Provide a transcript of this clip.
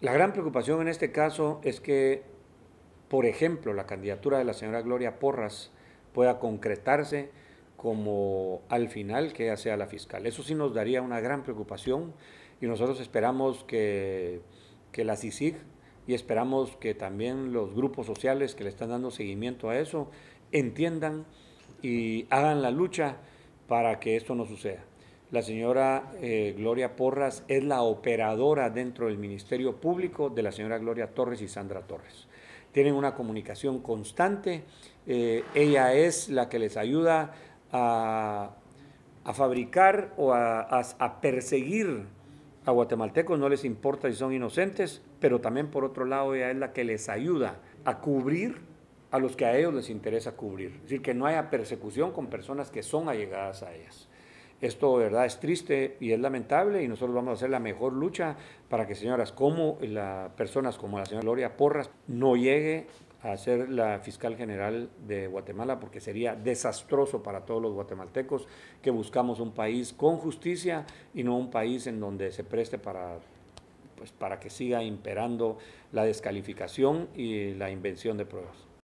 La gran preocupación en este caso es que, por ejemplo, la candidatura de la señora Gloria Porras pueda concretarse como al final que ella sea la fiscal. Eso sí nos daría una gran preocupación y nosotros esperamos que, que la CICIG y esperamos que también los grupos sociales que le están dando seguimiento a eso entiendan y hagan la lucha para que esto no suceda. La señora eh, Gloria Porras es la operadora dentro del Ministerio Público de la señora Gloria Torres y Sandra Torres. Tienen una comunicación constante. Eh, ella es la que les ayuda a, fabricar o a, a perseguir a guatemaltecos. No les importa si son inocentes, pero también por otro lado ella es la que les ayuda a cubrir a los que a ellos les interesa cubrir. Es decir, que no haya persecución con personas que son allegadas a ellas. Esto, verdad, es triste y es lamentable y nosotros vamos a hacer la mejor lucha para que señoras como las personas como la señora Gloria Porras no llegue a ser la fiscal general de Guatemala porque sería desastroso para todos los guatemaltecos que buscamos un país con justicia y no un país en donde se preste para pues para que siga imperando la descalificación y la invención de pruebas.